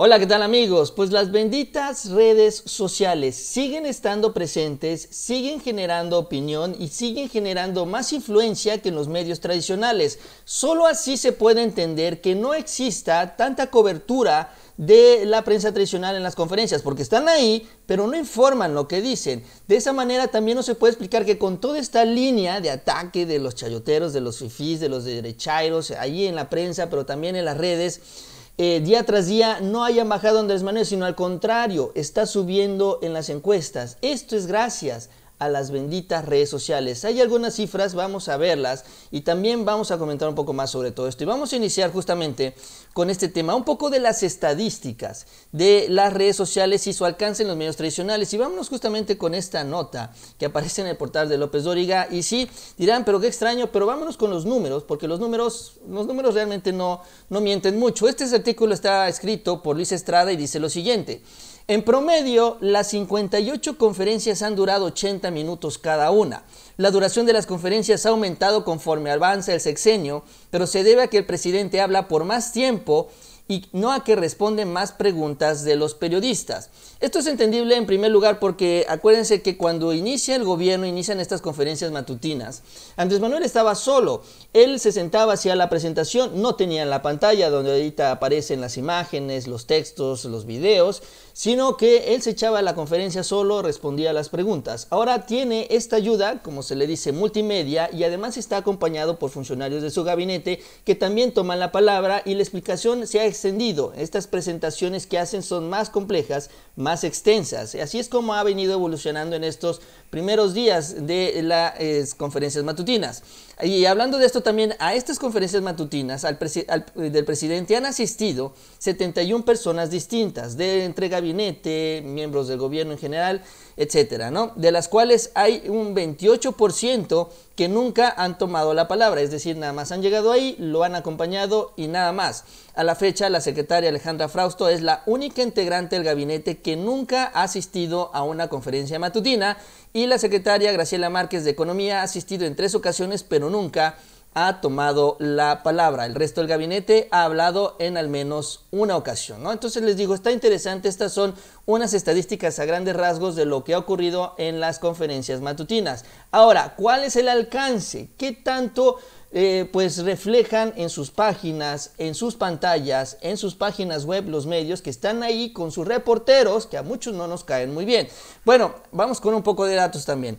Hola, ¿qué tal amigos? Pues las benditas redes sociales siguen estando presentes, siguen generando opinión y siguen generando más influencia que en los medios tradicionales. Solo así se puede entender que no exista tanta cobertura de la prensa tradicional en las conferencias, porque están ahí, pero no informan lo que dicen. De esa manera también no se puede explicar que con toda esta línea de ataque de los chayoteros, de los fifís, de los derechairos, ahí en la prensa, pero también en las redes, eh, día tras día no hayan bajado Andrés Manuel, sino al contrario, está subiendo en las encuestas. Esto es gracias a las benditas redes sociales. Hay algunas cifras, vamos a verlas y también vamos a comentar un poco más sobre todo esto. Y vamos a iniciar justamente con este tema, un poco de las estadísticas de las redes sociales y su alcance en los medios tradicionales. Y vámonos justamente con esta nota que aparece en el portal de López Dóriga. Y sí, dirán, pero qué extraño, pero vámonos con los números, porque los números, los números realmente no, no mienten mucho. Este artículo está escrito por Luis Estrada y dice lo siguiente. En promedio, las 58 conferencias han durado 80 minutos cada una. La duración de las conferencias ha aumentado conforme avanza el sexenio, pero se debe a que el presidente habla por más tiempo y no a que responden más preguntas de los periodistas. Esto es entendible en primer lugar porque acuérdense que cuando inicia el gobierno, inician estas conferencias matutinas, Andrés Manuel estaba solo, él se sentaba hacia la presentación, no tenía la pantalla donde ahorita aparecen las imágenes, los textos, los videos, sino que él se echaba a la conferencia solo, respondía a las preguntas. Ahora tiene esta ayuda, como se le dice, multimedia, y además está acompañado por funcionarios de su gabinete que también toman la palabra y la explicación se ha extendido. Estas presentaciones que hacen son más complejas, más extensas. Así es como ha venido evolucionando en estos primeros días de las eh, conferencias matutinas. Y hablando de esto también, a estas conferencias matutinas al eh, del presidente han asistido 71 personas distintas, de entre gabinete, miembros del gobierno en general, etcétera, ¿no? De las cuales hay un 28% que nunca han tomado la palabra, es decir, nada más han llegado ahí, lo han acompañado y nada más. A la fecha, la secretaria Alejandra Frausto es la única integrante del gabinete que nunca ha asistido a una conferencia matutina y la secretaria Graciela Márquez de Economía ha asistido en tres ocasiones, pero nunca ha tomado la palabra. El resto del gabinete ha hablado en al menos una ocasión. ¿no? Entonces les digo, está interesante, estas son unas estadísticas a grandes rasgos de lo que ha ocurrido en las conferencias matutinas. Ahora, ¿cuál es el alcance? ¿Qué tanto eh, pues reflejan en sus páginas, en sus pantallas, en sus páginas web los medios que están ahí con sus reporteros, que a muchos no nos caen muy bien. Bueno, vamos con un poco de datos también.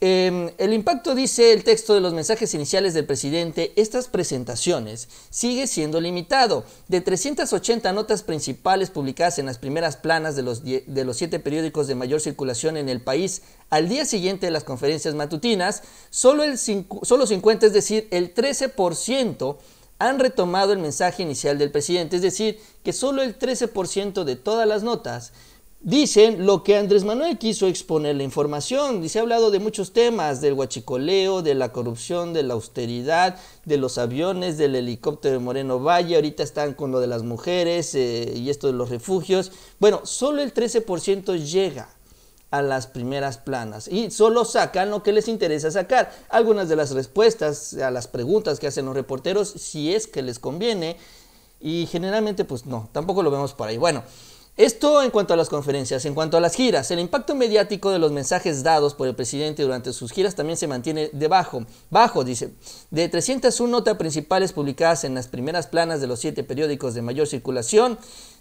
Em, el impacto, dice el texto de los mensajes iniciales del presidente, estas presentaciones sigue siendo limitado. De 380 notas principales publicadas en las primeras planas de los, de los siete periódicos de mayor circulación en el país al día siguiente de las conferencias matutinas, solo, el solo 50, es decir, el 13%, han retomado el mensaje inicial del presidente. Es decir, que solo el 13% de todas las notas dicen lo que Andrés Manuel quiso exponer la información. Y se ha hablado de muchos temas, del huachicoleo, de la corrupción, de la austeridad, de los aviones, del helicóptero de Moreno Valle, ahorita están con lo de las mujeres eh, y esto de los refugios. Bueno, solo el 13% llega a las primeras planas y solo sacan lo que les interesa sacar. Algunas de las respuestas a las preguntas que hacen los reporteros, si es que les conviene, y generalmente pues no, tampoco lo vemos por ahí. Bueno, esto en cuanto a las conferencias, en cuanto a las giras, el impacto mediático de los mensajes dados por el presidente durante sus giras también se mantiene debajo, bajo, dice, de 301 notas principales publicadas en las primeras planas de los siete periódicos de mayor circulación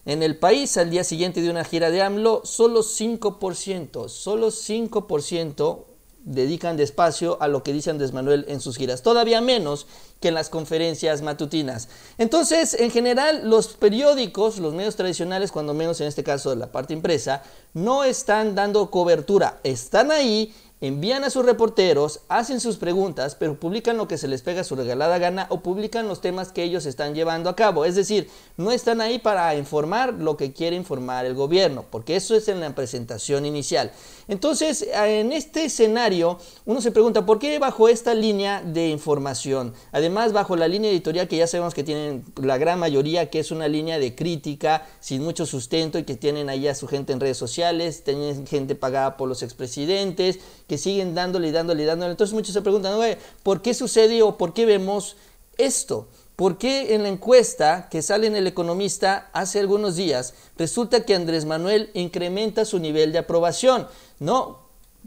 en el país al día siguiente de una gira de AMLO, solo 5%, solo 5% dedican despacio a lo que dicen Andrés Manuel en sus giras, todavía menos que en las conferencias matutinas. Entonces, en general, los periódicos, los medios tradicionales, cuando menos en este caso de la parte impresa, no están dando cobertura, están ahí envían a sus reporteros, hacen sus preguntas, pero publican lo que se les pega su regalada gana o publican los temas que ellos están llevando a cabo. Es decir, no están ahí para informar lo que quiere informar el gobierno, porque eso es en la presentación inicial. Entonces, en este escenario, uno se pregunta, ¿por qué bajo esta línea de información? Además, bajo la línea editorial que ya sabemos que tienen la gran mayoría, que es una línea de crítica, sin mucho sustento y que tienen ahí a su gente en redes sociales, tienen gente pagada por los expresidentes que siguen dándole y dándole y dándole. Entonces muchos se preguntan, ¿por qué sucede o por qué vemos esto? ¿Por qué en la encuesta que sale en el economista hace algunos días resulta que Andrés Manuel incrementa su nivel de aprobación? No,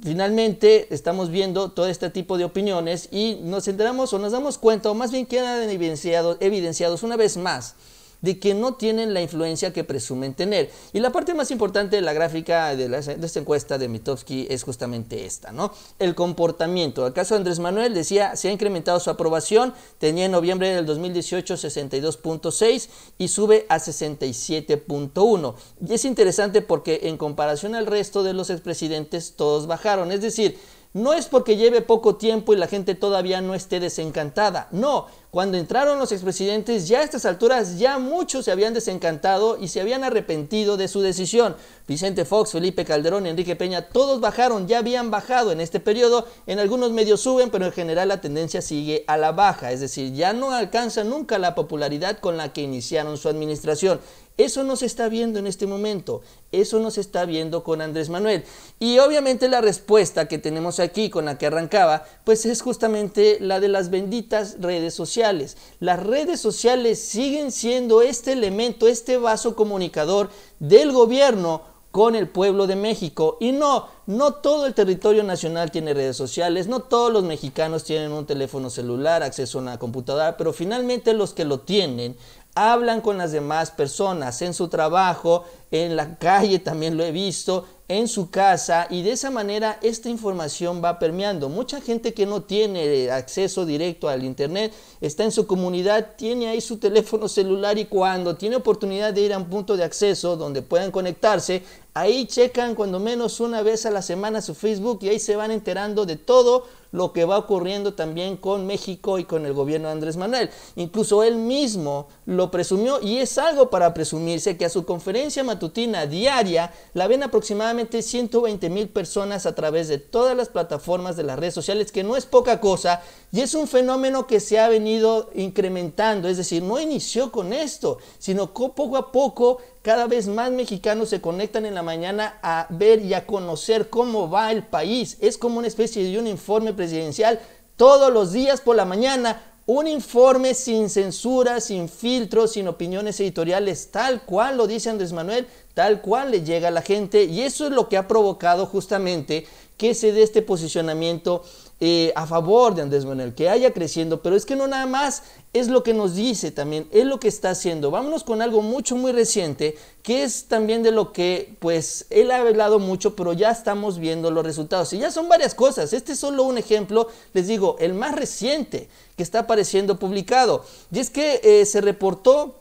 finalmente estamos viendo todo este tipo de opiniones y nos enteramos o nos damos cuenta, o más bien quedan evidenciados, evidenciados una vez más de que no tienen la influencia que presumen tener. Y la parte más importante de la gráfica de, esta encuesta de Mitofsky es justamente esta, ¿no? El comportamiento. El caso de Andrés Manuel decía, se ha incrementado su aprobación, tenía en noviembre del 2018 62.6 y sube a 67.1. Y es interesante porque en comparación al resto de los expresidentes, todos bajaron. Es decir, no es porque lleve poco tiempo y la gente todavía no esté desencantada. No, cuando entraron los expresidentes ya a estas alturas ya muchos se habían desencantado y se habían arrepentido de su decisión. Vicente Fox, Felipe Calderón, Enrique Peña, todos bajaron, ya habían bajado en este periodo. En algunos medios suben, pero en general la tendencia sigue a la baja. Es decir, ya no alcanza nunca la popularidad con la que iniciaron su administración. Eso no se está viendo en este momento, eso nos está viendo con Andrés Manuel. Y obviamente la respuesta que tenemos aquí con la que arrancaba, pues es justamente la de las benditas redes sociales. Las redes sociales siguen siendo este elemento, este vaso comunicador del gobierno con el pueblo de México. Y no, no todo el territorio nacional tiene redes sociales, no todos los mexicanos tienen un teléfono celular, acceso a una computadora, pero finalmente los que lo tienen, hablan con las demás personas, en su trabajo, en la calle también lo he visto, en su casa y de esa manera esta información va permeando. Mucha gente que no tiene eh, acceso directo al Internet está en su comunidad, tiene ahí su teléfono celular y cuando tiene oportunidad de ir a un punto de acceso donde puedan conectarse, ahí checan cuando menos una vez a la semana su Facebook y ahí se van enterando de todo lo que va ocurriendo también con México y con el gobierno de Andrés Manuel. Incluso él mismo lo presumió y es algo para presumirse que a su conferencia matutina diaria la ven aproximadamente 120 mil personas a través de todas las plataformas de las redes sociales, que no es poca cosa y es un fenómeno que se ha venido incrementando, es decir, no inició con esto, sino que poco a poco cada vez más mexicanos se conectan en la mañana a ver y a conocer cómo va el país. Es como una especie de un informe presidencial todos los días por la mañana un informe sin censura, sin filtros, sin opiniones editoriales, tal cual lo dice Andrés Manuel, tal cual le llega a la gente. Y eso es lo que ha provocado justamente que se dé este posicionamiento eh, a favor de Andrés Manuel, que haya creciendo, pero es que no nada más es lo que nos dice también, es lo que está haciendo. Vámonos con algo mucho, muy reciente, que es también de lo que, pues, él ha hablado mucho, pero ya estamos viendo los resultados. Y ya son varias cosas. Este es solo un ejemplo, les digo, el más reciente que está apareciendo publicado. Y es que eh, se reportó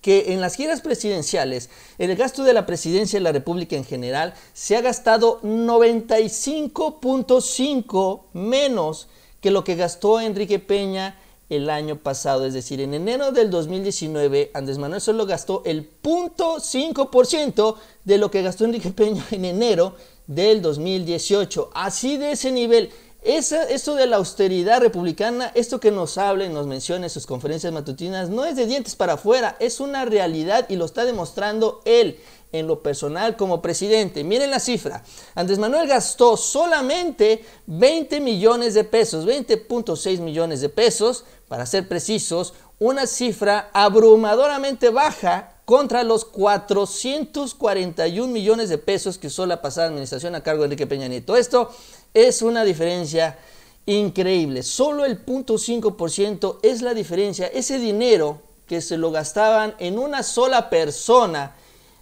que en las giras presidenciales, el gasto de la presidencia de la República en general se ha gastado 95.5 menos que lo que gastó Enrique Peña el año pasado, es decir, en enero del 2019, Andrés Manuel solo gastó el 0.5% de lo que gastó Enrique Peña en enero del 2018. Así de ese nivel eso de la austeridad republicana, esto que nos habla y nos menciona en sus conferencias matutinas, no es de dientes para afuera, es una realidad y lo está demostrando él en lo personal como presidente. Miren la cifra. Andrés Manuel gastó solamente 20 millones de pesos, 20.6 millones de pesos, para ser precisos, una cifra abrumadoramente baja contra los 441 millones de pesos que usó la pasada administración a cargo de Enrique Peña Nieto. Esto es una diferencia increíble. Solo el 0.5% es la diferencia. Ese dinero que se lo gastaban en una sola persona,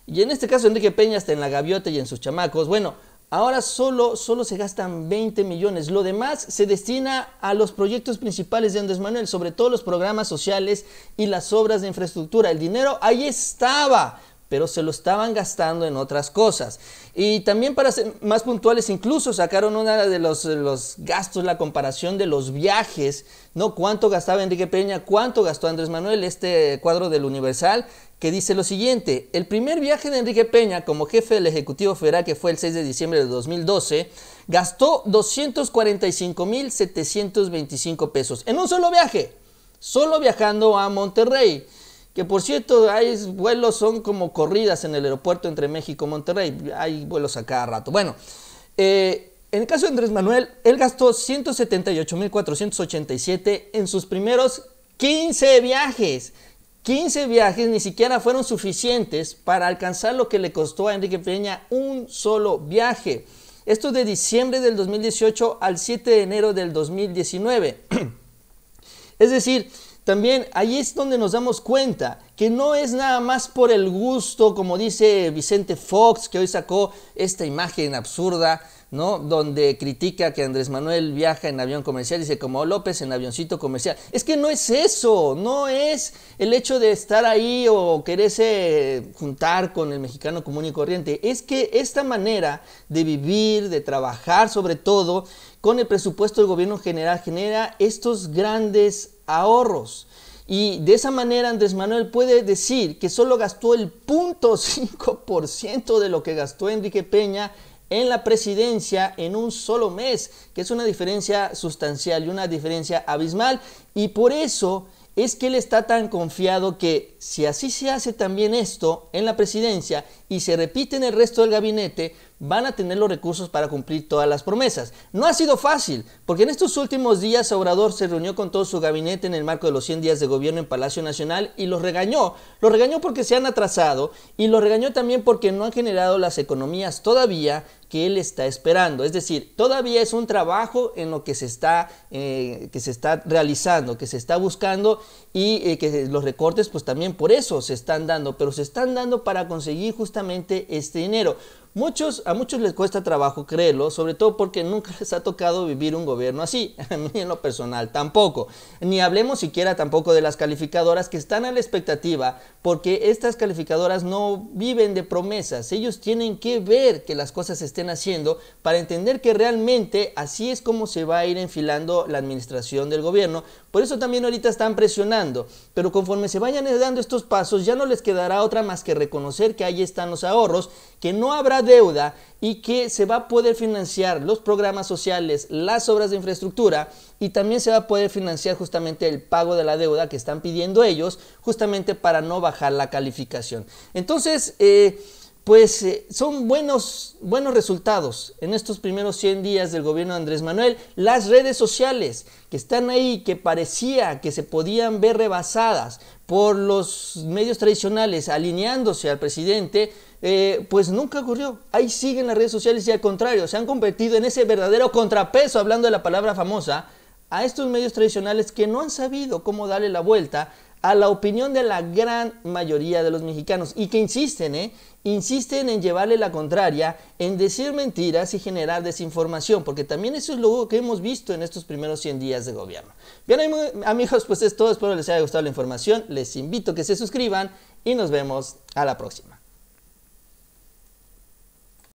y en este caso Enrique Peña está en la gaviota y en sus chamacos, bueno, Ahora solo, solo se gastan 20 millones. Lo demás se destina a los proyectos principales de Andrés Manuel, sobre todo los programas sociales y las obras de infraestructura. El dinero ahí estaba pero se lo estaban gastando en otras cosas. Y también para ser más puntuales, incluso sacaron una de los, gastos, la comparación de los viajes, ¿no? Cuánto gastaba Enrique Peña, cuánto gastó Andrés Manuel, este cuadro del Universal, que dice lo siguiente, el primer viaje de Enrique Peña como jefe del Ejecutivo Federal, que fue el 6 de diciembre de 2012, gastó 245.725 pesos en un solo viaje, solo viajando a Monterrey. Que por cierto, hay vuelos, son como corridas en el aeropuerto entre México y Monterrey. Hay vuelos a cada rato. Bueno, eh, en el caso de Andrés Manuel, él gastó 178.487 en sus primeros 15 viajes. 15 viajes ni siquiera fueron suficientes para alcanzar lo que le costó a Enrique Peña un solo viaje. Esto de diciembre del 2018 al 7 de enero del 2019. es decir, también ahí es donde nos damos cuenta que no es nada más por el gusto, como dice Vicente Fox, que hoy sacó esta imagen absurda, ¿no? Donde critica que Andrés Manuel viaja en avión comercial, dice como López en avioncito comercial. Es que no es eso, no es el hecho de estar ahí o quererse juntar con el mexicano común y corriente. Es que esta manera de vivir, de trabajar sobre todo, con el presupuesto del gobierno general, genera estos grandes ahorros. Y de esa manera Andrés Manuel puede decir que solo gastó el 0.5% de lo que gastó Enrique Peña en la presidencia en un solo mes, que es una diferencia sustancial y una diferencia abismal. Y por eso es que él está tan confiado que si así se hace también esto en la presidencia y se repite en el resto del gabinete, van a tener los recursos para cumplir todas las promesas. No ha sido fácil, porque en estos últimos días Obrador se reunió con todo su gabinete en el marco de los 100 días de gobierno en Palacio Nacional y los regañó. Los regañó porque se han atrasado y los regañó también porque no han generado las economías todavía que él está esperando. Es decir, todavía es un trabajo en lo que se está, eh, que se está realizando, que se está buscando y eh, que los recortes pues también por eso se están dando, pero se están dando para conseguir justamente este dinero. Muchos, a muchos les cuesta trabajo creerlo, sobre todo porque nunca les ha tocado vivir un gobierno así, a mí en lo personal tampoco. Ni hablemos siquiera tampoco de las calificadoras que están a la expectativa, porque estas calificadoras no viven de promesas, ellos tienen que ver que las cosas se estén haciendo para entender que realmente así es como se va a ir enfilando la administración del gobierno. Por eso también ahorita están presionando, pero conforme se vayan dando estos pasos ya no les quedará otra más que reconocer que ahí están los ahorros, que no habrá deuda y que se va a poder financiar los programas sociales, las obras de infraestructura y también se va a poder financiar justamente el pago de la deuda que están pidiendo ellos justamente para no bajar la calificación. Entonces, eh, pues eh, son buenos, buenos resultados en estos primeros 100 días del gobierno de Andrés Manuel. Las redes sociales que están ahí, que parecía que se podían ver rebasadas por los medios tradicionales alineándose al presidente, eh, pues nunca ocurrió. Ahí siguen las redes sociales y al contrario, se han convertido en ese verdadero contrapeso, hablando de la palabra famosa, a estos medios tradicionales que no han sabido cómo darle la vuelta a la opinión de la gran mayoría de los mexicanos y que insisten, ¿eh? Insisten en llevarle la contraria, en decir mentiras y generar desinformación, porque también eso es lo que hemos visto en estos primeros 100 días de gobierno. Bien amigos, pues es todo, espero les haya gustado la información, les invito a que se suscriban y nos vemos a la próxima.